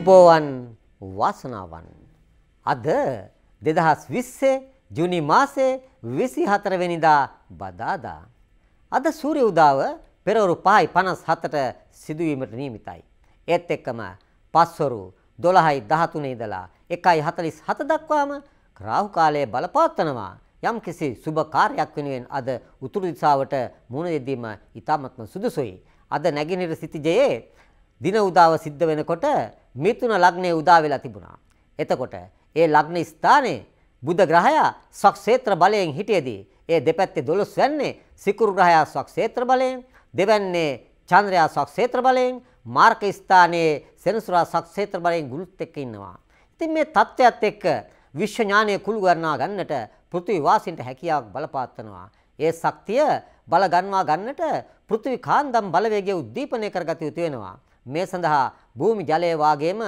අසුබෝවන් වාසනාවන් අද 2020 ජුනි මාසේ 24 වෙනිදා බදාදා අද සූර්ය උදාව පෙරවරු 5:57ට සිදුවීමට නියමිතයි ඒත් එක්කම පස්වරු 12:13 ඉඳලා 1:47 දක්වාම රාහු කාලය බලපවත්වනවා යම්කිසි සුබ කාර්යයක් වෙනුවෙන් අද උතුරු දිශාවට මුහුණ දෙදීම ඊටමත්ම සුදුසුයි අද නැගෙනහිර සිටිජයේ දින උදාව සිද්ධ වෙනකොට මිථුන ලග්නයේ උදා වෙලා තිබුණා. එතකොට ඒ ලග්න ස්ථානයේ බුධ ග්‍රහයා සක්ෂේත්‍ර බලයෙන් හිටියේදී ඒ දෙපැත්තේ 12 වෙන්නේ සිකුරු ග්‍රහයා සක්ෂේත්‍ර බලයෙන්, දෙවැන්නේ චන්ද්‍රයා සක්ෂේත්‍ර බලයෙන්, මාර්ක ස්ථානයේ සෙනසුරා සක්ෂේත්‍ර බලයෙන් ගුරුත් එක්ක ඉන්නවා. ඉතින් මේ தත්ත්වයත් එක්ක විශ්ව ඥානය කුළු ගන්නා ගන්නට පෘථිවි වාසීන්ට හැකියාවක් බලපාත්නවා. ඒ ශක්තිය බල ගන්නවා ගන්නට පෘථිවි කාන්දම් බලවේගය උද්දීපනය කරගත යුතු වෙනවා. මේ සඳහා භූමි ජලය වාගේම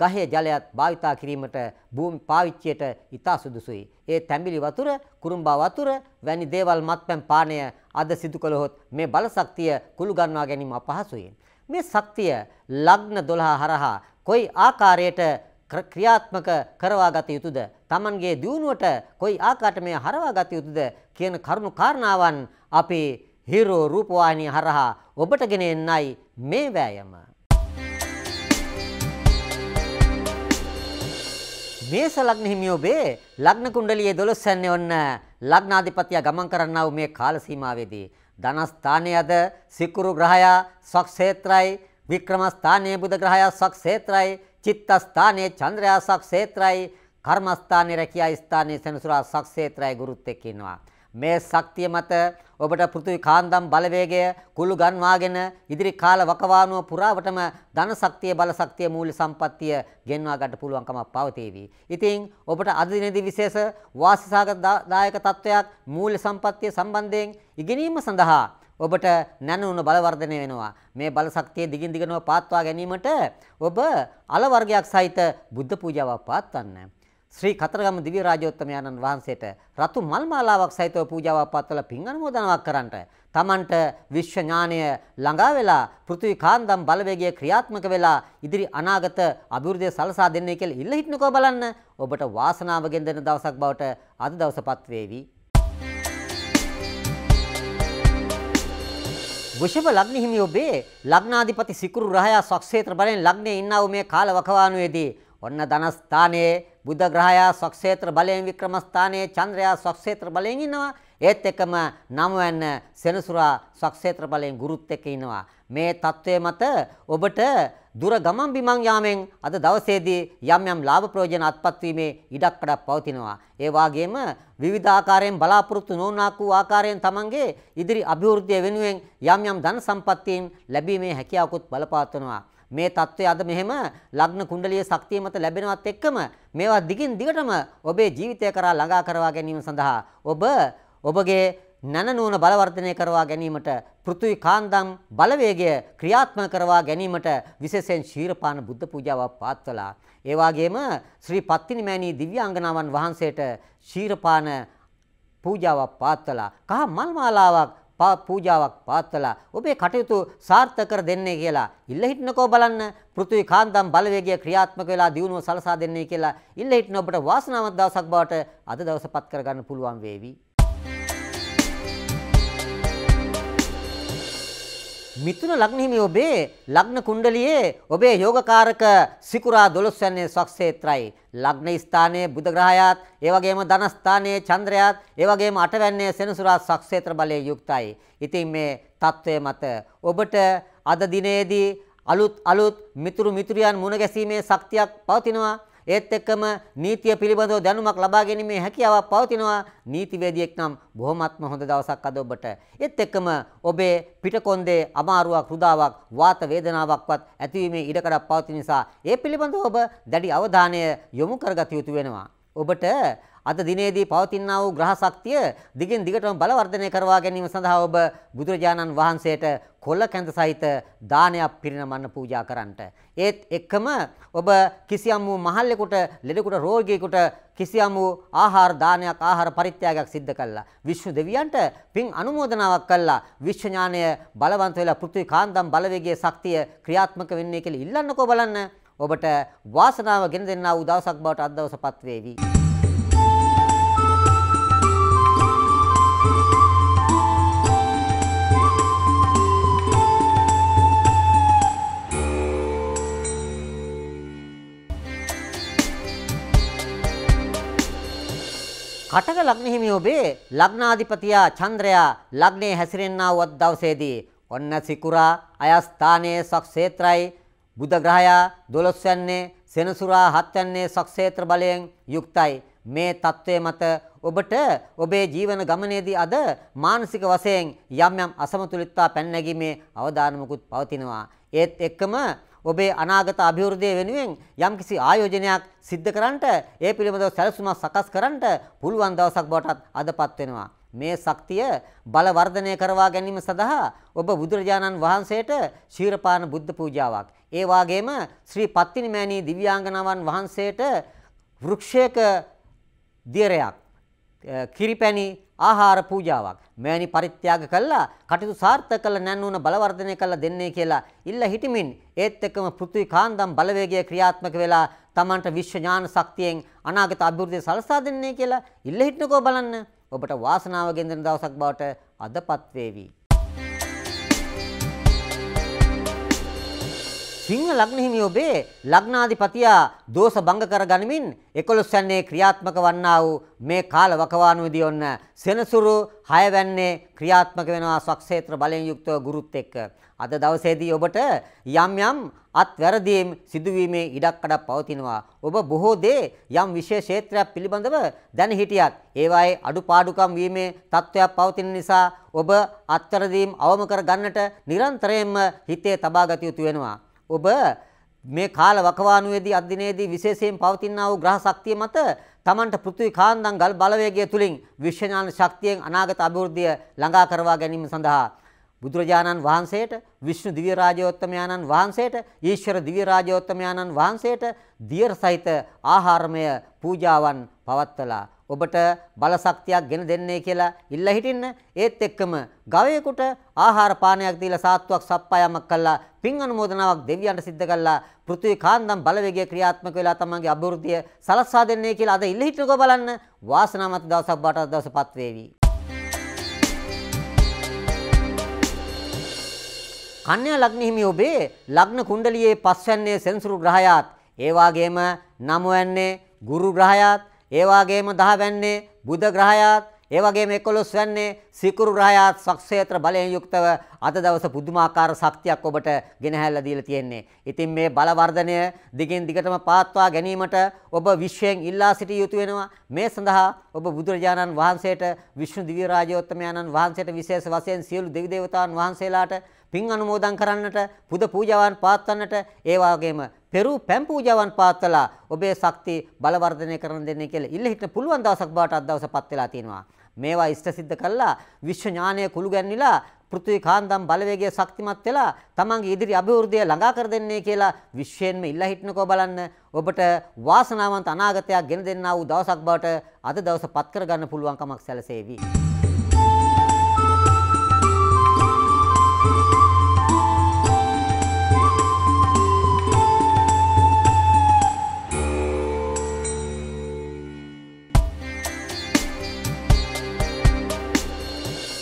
ගහේ ජලයත් භාවිතා කිරීමට භූමි පාවිච්චියට ඉතා සුදුසුයි. ඒ තැඹිලි වතුර, කුරුම්බා වතුර වැනි දේවල් මත්පැන් පානය අද සිදු කළහොත් මේ බල ශක්තිය කුළු ගන්නවා ගැනීම අපහසුයි. මේ ශක්තිය ලග්න 12 හරහා කොයි ආකාරයට ක්‍රියාත්මක කරවා ගත යුතුද? Tamanගේ දියුණුවට කොයි ආකාරයට මේ හරවා ගත යුතුද කියන කරුණු කාරණාවන් අපේ හීරෝ රූපවාහිනිය හරහා ඔබට ගෙන එන්නයි මේ වෑයම. මේස ලග්න හිමියෝබේ ලග්න කුණ්ඩලියේ 12 සැන්නේ ඔන්න ලග්නාධිපතියා ගමන් කරන්නා වූ මේ කාල සීමාවේදී ධනස්ථානයද සිකුරු ග්‍රහයා සක්ෂේත්‍රයි වික්‍රමස්ථානයේ බුධ ග්‍රහයා සක්ෂේත්‍රයි චිත්තස්ථානයේ චන්ද්‍රයා සක්ෂේත්‍රයි කර්මස්ථානයේ රැකියා ස්ථානයේ සෙනසුරා සක්ෂේත්‍රයි ගුරුත් එක්ක ඉන්නවා මේ ශක්තිය මත ඔබට පෘථිවි කාන්දම් බලවේගය කුළු ගන්වාගෙන ඉදිරි කාල වකවානුව පුරාවටම ධන ශක්තිය බල ශක්තිය මූල්‍ය සම්පත්තිය ගෙන්වා ගන්න පුළුවන්කමක් පවතේවි. ඉතින් ඔබට අද දිනේදී විශේෂ වාසිසාගත දායක තත්වයක් මූල්‍ය සම්පත්තිය සම්බන්ධයෙන් ඉගෙනීම සඳහා ඔබට නැනුණු බලවර්ධනය වෙනවා. මේ බලශක්තිය දිගින් දිගටම පාත්වා ගැනීමට ඔබ අල වර්ගයක් සහිත බුද්ධ පූජාවක් පාත්වන්න. ශ්‍රී කතරගම දිව්‍ය රාජෝත්තමයන්න් වහන්සේට රතු මල් මාලාවක් සහිතව පූජාවක් පත්වලා පින් අනුමෝදනාවක් කරන්නට තමන්ට විශ්ව ඥානය ළඟා වෙලා පෘථිවි කාන්දම් බලවේගය ක්‍රියාත්මක වෙලා ඉදිරි අනාගත අභිවෘද්ධිය සලසා දෙන්නේ කියලා ඉල්ල හිටනකෝ බලන්න ඔබට වාසනාව ගෙන දෙන දවසක් බවට අද දවසපත් වේවි වෘෂභ ලග්න හිමි ඔබේ ලග්නාධිපති සිකුරු රහයා සක්ෂේත්‍ර බලයෙන් ලග්නයේ ඉන්නා වූ මේ කාල වකවානුවේදී ඔන්න ධනස්ථානයේ බුද්ධ ග්‍රහයා සක්ෂේත්‍ර බලයෙන් වික්‍රමස්ථානයේ චන්ද්‍රයා සක්ෂේත්‍ර බලයෙන් ඉන්නවා. ඒත් එකම නමවැන්න සෙනසුරා සක්ෂේත්‍ර බලයෙන් ගුරුත් එක්ක ඉන්නවා. මේ தત્ත්වය මත ඔබට දුර ගමන් බිමන් යාමෙන් අද දවසේදී යම් යම් ලාභ ප්‍රයෝජන අත්පත් වීමේ ඉඩක් කඩක් පවතිනවා. ඒ වාගේම විවිධ ආකාරයෙන් බලාපොරොත්තු නොවුනාක් වූ ආකාරයෙන් තමන්ගේ ඉදිරි අභිවෘද්ධිය වෙනුවෙන් යම් යම් ධන සම්පත්තීන් ලැබීමේ හැකියාවකුත් බලපාත්වනවා. මේ தত্ত্বය අද මෙහෙම ලග්න කුණ්ඩලීය ශක්තිය මත ලැබෙනවත් එක්කම මේවා දිගින් දිගටම ඔබේ ජීවිතය කරා ළඟා කරවා ගැනීම සඳහා ඔබ ඔබගේ නැනනුවන බලවර්ධනය කරවා ගැනීමට පෘථුවි කාන්දම් බලවේගය ක්‍රියාත්මක කරවා ගැනීමට විශේෂයෙන් ශීරපාන බුද්ධ පූජාව පාත්වලා ඒ වගේම ශ්‍රී පත්තිනිමෑණී දිව්‍යාංගනාවන් වහන්සේට ශීරපාන පූජාවක් පාත්වලා කහ මල් මාලාවක් පූජාවක් පාත්වලා ඔබේ කටයුතු සාර්ථක කර දෙන්නේ කියලා ඉල්ල හිටනකෝ බලන්න පෘථිවි කාන්දම් බලවේගය ක්‍රියාත්මක වෙලා දියුණුව සලසා දෙන්නේ කියලා ඉල්ල හිටන ඔබට වාසනාවන්ත දවසක් බවට අද දවසපත් කරගන්න පුළුවන් වේවි මිතුන ලග්නහිමි ඔබේ ලග්න කුණ්ඩලියේ ඔබේ යෝගකාරක සිකුරා 12 යන්නේ සක්ෂේත්‍රයි. ලග්න ස්ථානයේ බුධ ග්‍රහයාත්, ඒ වගේම ධන ස්ථානයේ චන්ද්‍රයාත්, ඒ වගේම අටවැන්නේ සෙනසුරා සක්ෂේත්‍ර බලයෙන් යුක්තයි. ඉතින් මේ తත්වයේ මත ඔබට අද දිනේදී අලුත් අලුත් මිතුරු මිතුරියන් මුණ ගැසීමේ ශක්තියක් පවතිනවා. ඒත් එක්කම නීතිය පිළිබඳව දැනුමක් ලබා ගැනීමේ හැකියාවක් පවතිනවා. නීතිවේදියෙක් නම් බොහොමත්ම හොඳ දවසක් අද ඔබට. ඒත් එක්කම ඔබේ පිටකොන්දේ අමාරුවක්, රුදාවක්, වාත වේදනාවක්වත් ඇතිවීමේ ඉඩකඩක් පවතින නිසා ඒ පිළිබඳව ඔබ දැඩි අවධානය යොමු කරගත යුතු වෙනවා. ඔබට අද දිනේදී පවතිනා වූ ග්‍රහ ශක්තිය දිගින් දිගටම බලවර්ධනය කරවා ගැනීම සඳහා ඔබ බුදුරජාණන් වහන්සේට කොළ කැඳ සහිත දානයක් පිරිනමන්න පූජා කරන්නට. ඒත් එක්කම ඔබ කිසියම් වූ මහල්ලෙකුට ලෙඩෙකුට රෝගියෙකුට කිසියම් වූ ආහාර දානයක් ආහාර පරිත්‍යාගයක් සිද්ධ කළා. විශ්ව දෙවියන්ට පින් අනුමෝදනාවක් කළා. විශ්ව ඥානය බලවන්ත වෙලා පෘථිවි කාන්දම් බලවේගයේ ශක්තිය ක්‍රියාත්මක වෙන්නේ කියලා ඉල්ලන්නකෝ බලන්න. ඔබට වාසනාව ගෙන දෙන්නා වූ දවසක් බවට අද දවසපත් වේවි. කටක ලග්න හිමි ඔබේ ලග්නාධිපතියා චන්ද්‍රයා ලග්නේ හැසිරෙන්නා වූ දවසේදී ඔන්න සිකුරා අයස්ථානයේ සක්ෂේත්‍රයි බුධ ග්‍රහයා 12 යන්නේ සෙනසුරා 7 යන්නේ සක්ෂේත්‍ර බලයෙන් යුක්තයි මේ தત્ත්වය මත ඔබට ඔබේ ජීවන ගමනේදී අද මානසික වශයෙන් යම් යම් අසමතුලිතතා පැන නැගීමේ අවදානමකුත් පවතිනවා ඒත් එක්කම ඔබේ අනාගත අභිවෘද්ධිය වෙනුවෙන් යම්කිසි ආයෝජනයක් සිද්ධ කරන්නට ඒ පිළිබඳව සැලසුමක් සකස් කරන්නට පුළුවන් දවසක් බවටත් අදපත් වෙනවා. මේ ශක්තිය බල වර්ධනය කරවා ගැනීම සඳහා ඔබ බුදුරජාණන් වහන්සේට ශීරපාන බුද්ධ පූජාවක් ඒ වාගේම ශ්‍රී පත්තිනි මෑණී දිව්‍යාංගනාවන් වහන්සේට වෘක්ෂයක දියරයක් කිරිපැණි ආහාර පූජාවක් මෙවැනි පරිත්‍යාග කළා කටයුතු සාර්ථක කළ නැන්නුන බලවර්ධනය කළ දෙන්නේ කියලා ඉල්ල හිටිමින් ඒත් එක්කම පෘථිවි කාන්දම් බලවේගය ක්‍රියාත්මක වෙලා Tamanට විශ්ව ඥාන ශක්තියෙන් අනාගත අභිවෘද්ධිය සලසා දෙන්නේ කියලා ඉල්ල හිටනකෝ බලන්න ඔබට වාසනාව ගෙන්දෙන දවසක් බවට අදපත් වේවි සිංහ ලග්න හිමි ඔබේ ලග්නාධිපතියා දෝෂ භංග කර ගනිමින් 11 සැන්නේ ක්‍රියාත්මක වන්නා වූ මේ කාල වකවානුවේදී ඔන්න සෙනසුරු 6 වැන්නේ ක්‍රියාත්මක වෙනවා ස්වක්ෂේත්‍ර බලයෙන් යුක්තව ගුරුත් එක්ක. අද දවසේදී ඔබට යම් යම් අත්වැරදීම් සිදුවීමේ ඉඩක් අඩක් පවතිනවා. ඔබ බොහෝ දේ යම් විශේෂ ක්ෂේත්‍රයක් පිළිබඳව දැන හිටියත් ඒවායේ අඩුපාඩුකම් වීමේ තත්ත්වයක් පවතින නිසා ඔබ අත්වැරදීම් අවම කර ගන්නට නිරන්තරයෙන්ම හිතේ තබා ගත යුතු වෙනවා. ඔබ මේ කාල වකවානුවේදී අධ්‍යනයේදී විශේෂයෙන් පවතිනා වූ ග්‍රහ ශක්තිය මත තමන්ට පෘථිවි කාන්දම් ගල් බලවේගය තුලින් විශ්ව ඥාන ශක්තියෙන් අනාගත අභිවෘද්ධිය ළඟා කරවා ගැනීම සඳහා බුදුරජාණන් වහන්සේට විෂ්ණු දිව්‍ය රාජෝත්තමයාණන් වහන්සේට ඊශ්වර දිව්‍ය රාජෝත්තමයාණන් වහන්සේට දියර සහිත ආහාරමය පූජාවන් පවත්වලා ඔබට බලශක්තියක් ගෙන දෙන්නේ කියලා ඉල්ලා හිටින්න ඒත් එක්කම ගවයෙකුට ආහාර පානයක් දීලා සාත්වක් සප්පායමක් කළා පින් අනුමෝදනාවක් දෙවියන්ට සිද්ධ කළා පෘථිවි කාන්දම් බලවේගය ක්‍රියාත්මක වෙලා තමන්ගේ අභිවෘද්ධිය සලස්වා දෙන්නේ කියලා අද ඉල්ලා හිටිනකෝ බලන්න වාසනාවන්ත දවසක් බාට දවසපත් වේවි කන්‍යා ලග්න හිමි ඔබේ ලග්න කුණ්ඩලියේ පස්වැන්නේ සෙන්සුරු ග්‍රහයාත් ඒ වගේම නමවැන්නේ ගුරු ග්‍රහයාත් ඒ වගේම 10 වැන්නේ බුධ ග්‍රහයාත් ඒ වගේම 11 වැන්නේ සිකුරු ග්‍රහයාත් සක්ෂේත්‍ර බලයෙන් යුක්තව අද දවසේ පුදුමාකාර ශක්තියක් ඔබට ගෙනහැල්ලා දීලා තියෙන්නේ. ඉතින් මේ බල වර්ධනය දිගින් දිගටම පාත්වා ගැනීමට ඔබ විශ්වයෙන් ඉල්ලා සිටිය යුතු වෙනවා. මේ සඳහා ඔබ බුදුරජාණන් වහන්සේට විෂ්ණු දිව්‍ය රාජෝත්තමයන්න් වහන්සේට විශේෂ වශයෙන් සියලු දෙවි දේවතාවුන් වහන්සේලාට පින් අනුමෝදන් කරන්නට, පුද පූජාවන් පවත්වන්නට, ඒ වගේම පෙරු පැන් පූජාවන් පවත්වලා ඔබේ ශක්ති බලවර්ධනය කරන දෙන්නේ කියලා ඉල්ල හිටන පුළුවන් දවසක් බවට අද දවසපත් වෙලා තියෙනවා. මේවා ඉෂ්ට සිද්ධ කළා විශ්ව ඥානය කුළු ගැන්විලා පෘථිවි කාන්දම් බලවේගය ශක්තිමත් වෙලා තමන්ගේ ඉදිරි අභිවෘද්ධිය ළඟා කර දෙන්නේ කියලා විශ්වයෙන්ම ඉල්ලා හිටනකෝ බලන්න ඔබට වාසනාවන්ත අනාගතයක් ගෙන දෙන්නා වූ දවසක් බවට අද දවස පත් කරගන්න පුළුවන් කමක් සැලසේවි.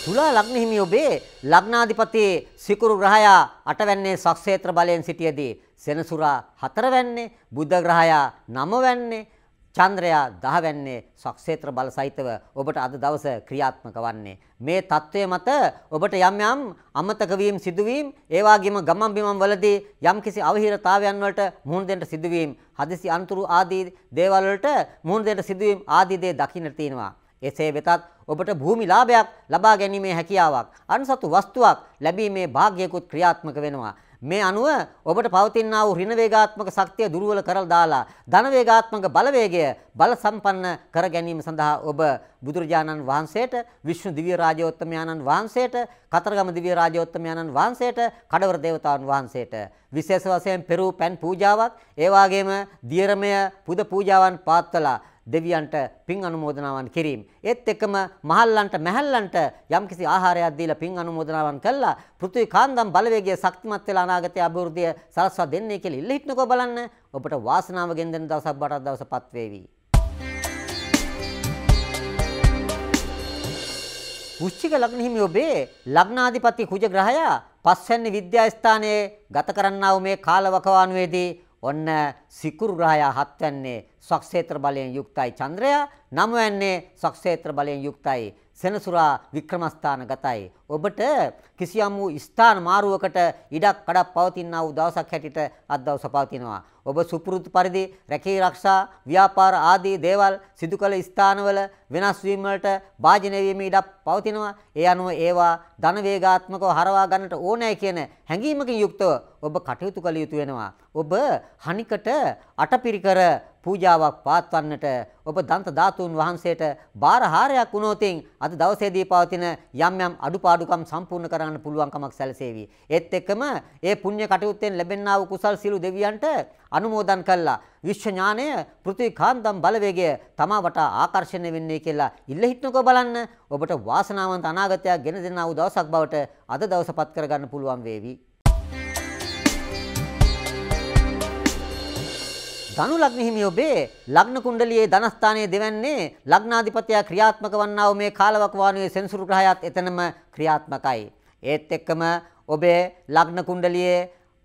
තුලා ලග්න හිමි ඔබේ ලග්නාධිපති සිකුරු ග්‍රහයා අටවැන්නේ සක්ෂේත්‍ර බලයෙන් සිටියේදී සෙනසුරා හතරවැන්නේ බුද්ධ ග්‍රහයා නවවැන්නේ චන්ද්‍රයා දහවැන්නේ සක්ෂේත්‍ර බල සහිතව ඔබට අද දවස ක්‍රියාත්මක වන්නේ මේ தત્ත්වය මත ඔබට යම් යම් අමතක වීම් සිදුවීම් ඒ වගේම ගමම් බිමම් වලදී යම් කිසි අවහිරතාවයන් වලට මුහුණ දෙන්න සිදුවීම් හදිසි අනතුරු ආදී දේවල් වලට මුහුණ දෙන්න සිදුවීම් ආදී දේ දකින්න තියෙනවා එසේ වෙතත් ඔබට භූමි ලාභයක් ලබා ගැනීමේ හැකියාවක් අන්සතු වස්තුවක් ලැබීමේ වාග්යකුත් ක්‍රියාත්මක වෙනවා. මේ අනුව ඔබට පවතිනා වූ ඍණ වේගාත්මක ශක්තිය දුර්වල කරලා දාලා ධන වේගාත්මක බලවේගය බල සම්පන්න කර ගැනීම සඳහා ඔබ බුදුරජාණන් වහන්සේට විශ්ණු දිව්‍ය රාජෝත්තමයාණන් වහන්සේට කතරගම දිව්‍ය රාජෝත්තමයාණන් වහන්සේට කඩවර දේවතාවුන් වහන්සේට විශේෂ වශයෙන් පෙරූ පැන් පූජාවක් ඒ වගේම දියරමය පුද පූජාවන් පාත්වලා දෙවියන්ට පින් අනුමෝදනාවන් කිරීම. ඒත් එක්කම මහල්ලන්ට මැහැල්ලන්ට යම්කිසි ආහාරයක් දීලා පින් අනුමෝදනාවන් කළා. පෘථිවි කාන්දම් බලවේගය ශක්තිමත් වෙලා අනාගතයේ අභිවෘද්ධිය සලස්වා දෙන්නේ කියලා ඉල්ල හිටනකෝ බලන්න. ඔබට වාසනාව ගෙන්දෙන දවසක් බටක් දවසපත් වේවි. වෘශ්චික ලග්න හිමි ඔබේ ලග්නාධිපති කුජ ග්‍රහයා පස්වැනි විද්‍යා ස්ථානයේ ගත කරන්නා වූ මේ කාලවකවානුවේදී ඔන්න සිකුරු ග්‍රහයා හත්වැන්නේ සක්ෂේත්‍ර බලයෙන් යුක්තයි චන්ද්‍රයා නම වෙන්නේ සක්ෂේත්‍ර බලයෙන් යුක්තයි සෙනසුරා වික්‍රමස්ථානගතයි ඔබට කිසියම් වූ ස්ථාන මාරුවකට ඉඩක් කඩක් පවතිනා වූ දවසක් හැටියට අද දවස පවතිනවා ඔබ සුපුරුදු පරිදි රැකී ආරක්ෂා ව්‍යාපාර ආදී දේවල් සිදු කළ ස්ථානවල වෙනස් වීම වලට භාජනය වීම ඉඩක් පවතිනවා ඒ අනුව ඒවා ධන වේගාත්මකව හරවා ගන්නට ඕනෑ කියන හැඟීමකින් යුක්තව ඔබ කටයුතු කළ යුතු වෙනවා ඔබ හනිකට අටපිරිකර පූජාවක් පවත්වන්නට ඔබ දන්ත ධාතුන් වහන්සේට බාරහාරයක් වුණොතින් අද දවසේදී පවතින යම් යම් අඩුපාඩුකම් සම්පූර්ණ කරගන්න පුළුවන්කමක් සැලසේවි. ඒත් එක්කම ඒ පුණ්‍ය කටයුත්තෙන් ලැබෙනා වූ කුසල් සිළු දෙවියන්ට අනුමෝදන් කළා. විශ්ව ඥානය පෘථිවිකාන්තම් බලවේගය තමා වටා ආකර්ෂණය වෙන්නේ කියලා ඉල්ලහිටනකෝ බලන්න. ඔබට වාසනාවන්ත අනාගතයක් ගෙන දෙනා වූ දවසක් බවට අද දවසපත් කරගන්න පුළුවන් වේවි. ධනු ලග්න හිමි ඔබේ ලග්න කුණ්ඩලියේ ධනස්ථානයේ දෙවන්නේ ලග්නාධිපතියා ක්‍රියාත්මක වන්නා වූ මේ කාලවක වානුවේ සෙන්සුරු ග්‍රහයත් එතනම ක්‍රියාත්මකයි. ඒත් එක්කම ඔබේ ලග්න කුණ්ඩලියේ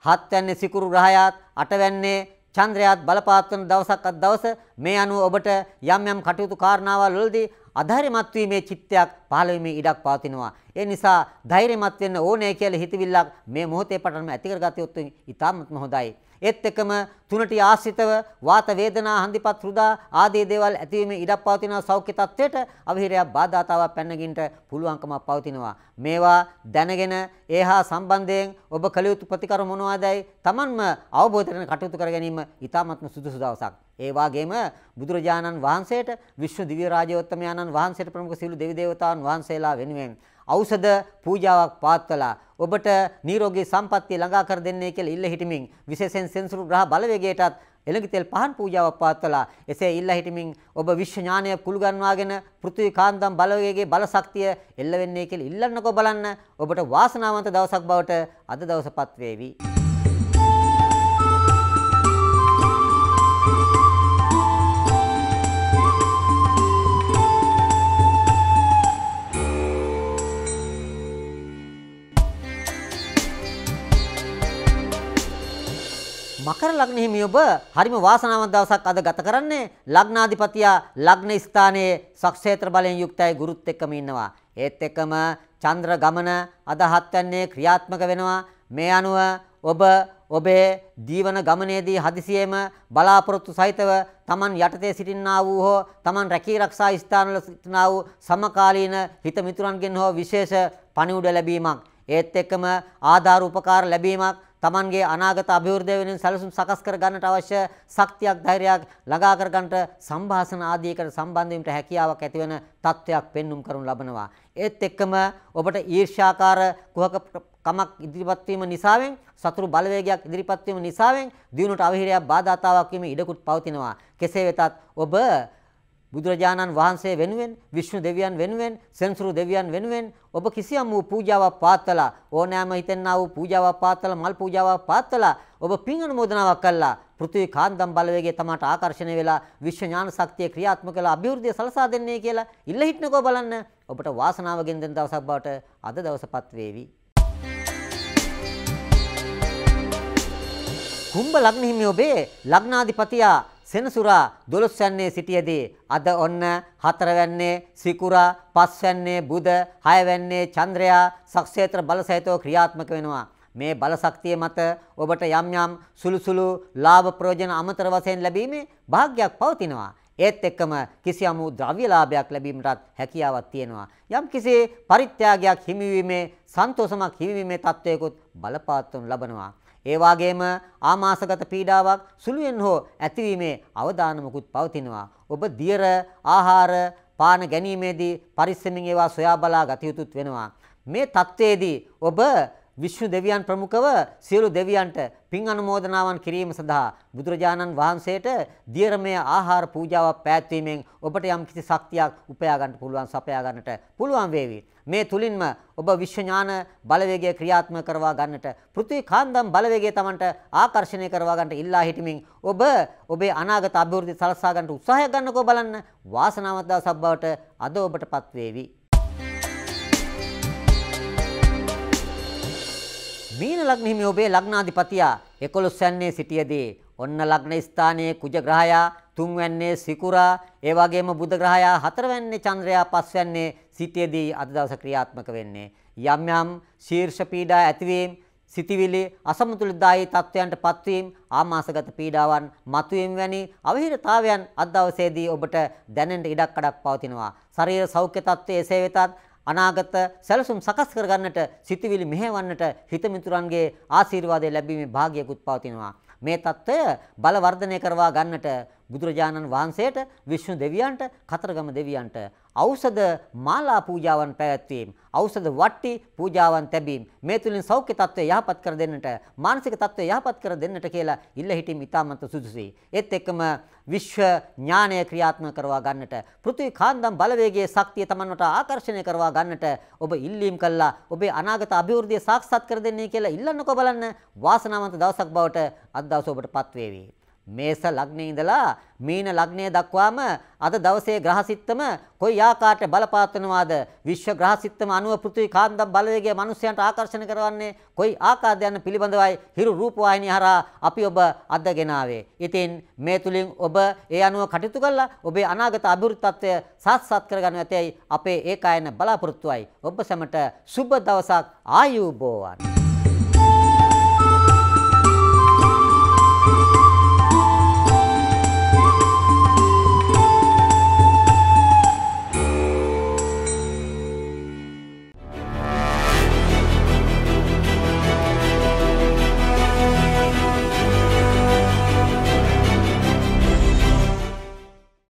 හත්වැන්නේ සිකුරු ග්‍රහයත් අටවැන්නේ චන්ද්‍රයාත් බලපාත් වන දවසක් අත් දවස මේ අනුව ඔබට යම් යම් කටයුතු කාරණාවල් වලදී අධෛර්යමත් වීමේ චිත්තයක් පහළ වීමේ ඉඩක් පවතිනවා. ඒ නිසා ධෛර්යමත් වෙන්න ඕනේ කියලා හිතවිල්ලක් මේ මොහොතේ පටන්ම ඇති කරගatiot ඉතාමත්ම හොඳයි. ඒත් එකම තුනට ආශ්‍රිතව වාත වේදනා හන්දිපත් හෘදා ආදී දේවල් ඇතිවීමේ ඉඩක් පවතින සෞඛ්‍ය තත්ත්වයට අවහිරයක් බාධාතාවක් පැනගින්න පුළුවන්කමක් පවතිනවා මේවා දැනගෙන ඒහා සම්බන්ධයෙන් ඔබ කළ යුතු ප්‍රතිකර මොනවාදයි Tamanම අවබෝධ කරගෙන කටයුතු කර ගැනීම ඉතාමත්ම සුදුසු දවසක් ඒ වාගේම බුදුරජාණන් වහන්සේට විශ්ව දිව්‍ය රාජෝත්තමයාණන් වහන්සේට ප්‍රමුඛ සියලු දෙවි දේවතාවුන් වහන්සේලා වෙනුවෙන් ඖෂධ පූජාවක් පාත්වලා ඔබට නිරෝගී සම්පන්නිය ළඟා කර දෙන්නේ කියලා ඉල්ල හිටමින් විශේෂයෙන් සෙන්සුරු ග්‍රහ බලවේගයටත් එළඟ තෙල් පහන් පූජාවක් පාත්වලා එසේ ඉල්ල හිටමින් ඔබ විශ්ව ඥානය කුළු ගන්නවාගෙන පෘථිවි කාන්දම් බලවේගයේ බල ශක්තිය එල්ල වෙන්නේ කියලා ඉල්ලන්නකෝ බලන්න ඔබට වාසනාවන්ත දවසක් බවට අද දවසපත් වේවි මකර ලග්නයේ හිමියඔබ හරිම වාසනාවන්ත දවසක් අද ගත කරන්නේ ලග්නාධිපතියා ලග්න ස්ථානයේ සක්ෂේත්‍ර බලයෙන් යුක්තයි ගුරුත් එක්කම ඉන්නවා. ඒත් එක්කම චන්ද්‍ර ගමන අද හත්වන්නේ ක්‍රියාත්මක වෙනවා. මේ අනුව ඔබ ඔබේ දීවන ගමනේදී හදිසියෙම බලාපොරොත්තු සහිතව Taman යටතේ සිටින්නා වූ හෝ Taman රැකී ආරක්ෂා ස්ථානවල සිටිනා වූ සමකාලීන හිතමිතුරන්ගෙන් හෝ විශේෂ පණිවුඩ ලැබීමක් ඒත් එක්කම ආධාර උපකාර ලැබීමක් Tamanගේ අනාගත අභිවෘද්ධිය වෙනුවෙන් සැලසුම් සකස් කර ගන්නට අවශ්‍ය ශක්තියක් ධෛර්යයක් ළඟා කර ගන්නට සංවාසන ආදීකට සම්බන්ධ වීමට හැකියාවක් ඇතිවන තත්වයක් පෙන්눔 කරනු ලබනවා. ඒත් එක්කම ඔබට ඊර්ෂ්‍යාකාර කුහක කමක් ඉදිරිපත් වීම නිසාවෙන් සතුරු බලවේගයක් ඉදිරිපත් වීම නිසාවෙන් දිනුවට අවහිරයක් බාධාතාවක් වීම ඉඩකුත් පවතිනවා. කෙසේ වෙතත් ඔබ බුදුරජාණන් වහන්සේ වෙනුවෙන් විෂ්ණු දෙවියන් වෙනුවෙන් සෙන්සුරු දෙවියන් වෙනුවෙන් ඔබ කිසියම් වූ පූජාවක් පාත්තලා ඕනෑම හිතෙන්නා වූ පූජාවක් පාත්තලා මල් පූජාවක් පාත්තලා ඔබ පින් අනුමෝදනාවක් කළා පෘථිවි කාන්දම් බලවේගය තමාට ආකර්ෂණය වෙලා විශ්ව ඥාන ශක්තිය ක්‍රියාත්මක කළා අභිවෘද්ධිය සලසා දෙන්නේ කියලා ඉල්ල හිටනකෝ බලන්න ඔබට වාසනාවකින් දෙන දවසක් බවට අද දවසපත් වේවි කුම්භ ලග්න හිමි ඔබේ ලග්නාධිපතියා සෙනසුරා 12 යන්නේ සිටියේදී අද ඔන්න හතරවැන්නේ සිකුරා පස්වැන්නේ බුධ හයවැන්නේ චන්ද්‍රයා සක්ෂේත්‍ර බලසහිතව ක්‍රියාත්මක වෙනවා මේ බලශක්තිය මත ඔබට යම් යම් සුළුසුළු ලාභ ප්‍රයෝජන අමතර වශයෙන් ලැබීමේ වාසනාවක් පවතිනවා ඒත් එක්කම කිසියම් වූ ද්‍රව්‍ය ලාභයක් ලැබීමටත් හැකියාවක් තියෙනවා. යම් කිසි පරිත්‍යාගයක් හිමිවීමේ සන්තෝෂමක් හිමිවීමේ තත්වයකුත් බලපාත්වනු ලබනවා. ඒ වාගේම ආමාශගත පීඩාවක් සුළුෙන් හෝ ඇතිවීමේ අවදානමකුත් පවතිනවා. ඔබ දියර ආහාර පාන ගැනීමේදී පරිස්සමින් ඒවා සොයා බලා ගත යුතුත් වෙනවා. මේ தത്വයේදී ඔබ විශ්ණු දෙවියන් ප්‍රමුඛව සියලු දෙවියන්ට පින් අනුමෝදනාවන් කිරීම සඳහා බුදුරජාණන් වහන්සේට දියරමය ආහාර පූජාවක් පැවැත්වීමෙන් ඔබට යම් කිසි ශක්තියක් උපයා ගන්න පුළුවන් සපයා ගන්නට පුළුවන් වේවි. මේ තුලින්ම ඔබ විශ්ව ඥාන බලවේගය ක්‍රියාත්මක කරවා ගන්නට පෘථිවි කාන්දම් බලවේගය Tamanට ආකර්ෂණය කරවා ගන්නට ඉල්ලා හිටමින් ඔබ ඔබේ අනාගත අභිවෘද්ධි සලසා ගන්නට උත්සාහය ගන්නකෝ බලන්න වාසනාවන්ත දවසක් බවට අද ඔබටපත් වේවි. මීන ලග්න හිමි ඔබේ ලග්නාධිපතියා 11 සැන්නේ සිටියේදී ඔන්න ලග්න ස්ථානයේ කුජ ග්‍රහයා තුන්වැන්නේ සිකුරා ඒ වගේම බුධ ග්‍රහයා හතරවැන්නේ චන්ද්‍රයා පස්වැන්නේ සිටියේදී අද දවස ක්‍රියාත්මක වෙන්නේ යම් යම් ශීර්ෂ පීඩා ඇතිවීම සිතිවිලි අසමතුලිතදායී තත්වයන්ට පත්වීම ආමාශගත පීඩාවන් මතුවීම වැනි අවහිරතාවයන් අද දවසේදී ඔබට දැනෙන්න ඉඩක් අඩක් පවතිනවා. ශරීර සෞඛ්‍ය තත්ත්වය එසේ වෙතත් අනාගත සැලසුම් සකස් කරගන්නට සිතවිලි මෙහෙවන්නට හිතමිතුරන්ගේ ආශිර්වාදය ලැබීමේ භාග්‍යකුත් පවතිනවා. මේ తত্ত্বය බලවර්ධනය කරවා ගන්නට බුදුරජාණන් වහන්සේට විශ්ණු දෙවියන්ට කතරගම දෙවියන්ට ඖෂධ මාලා පූජාවන් පැවැත්වීම, ඖෂධ වට්ටි පූජාවන් තැබීම මේ තුලින් සෞඛ්‍ය తත්වය යහපත් කර දෙන්නට, මානසික తත්වය යහපත් කර දෙන්නට කියලා ඉල්ල හිටින් ඉතාමත් සුදුසුයි. ඒත් එක්කම විශ්ව ඥානය ක්‍රියාත්මක කරවා ගන්නට, පෘථිවි කාන්දම් බලවේගයේ ශක්තිය Tamanට ආකර්ෂණය කරවා ගන්නට ඔබ ඉල්ලීම් කළා. ඔබේ අනාගත අභිවෘද්ධිය සාක්ෂාත් කර දෙන්නේ කියලා ඉල්ලන්නකෝ බලන්න. වාසනාවන්ත දවසක් බවට අද දවස ඔබටපත් වේවි. මේස ලග්නයේ ඉඳලා මීන ලග්නය දක්වාම අද දවසේ ග්‍රහසිත්තම කොයි ආකාරයට බලපාත්වනවාද විශ්ව ග්‍රහසිත්තම අනුව පෘථිවි කාන්දම් බලවේගය මිනිසයන්ට ආකර්ෂණය කරවන්නේ කොයි ආකාරයන් පිළිබඳවයි හිරු රූප වාහිනිය හරහා අපි ඔබ අදගෙන ආවේ. ඉතින් මේ තුලින් ඔබ ඒ අනුව කටයුතු කළා ඔබේ අනාගත අභිවෘද්ධත්වය සාත්සත් කරගන්න ඇතයි අපේ ඒකායන බලාපොරොත්තුවයි. ඔබ සැමට සුබ දවසක් ආයුබෝවන්.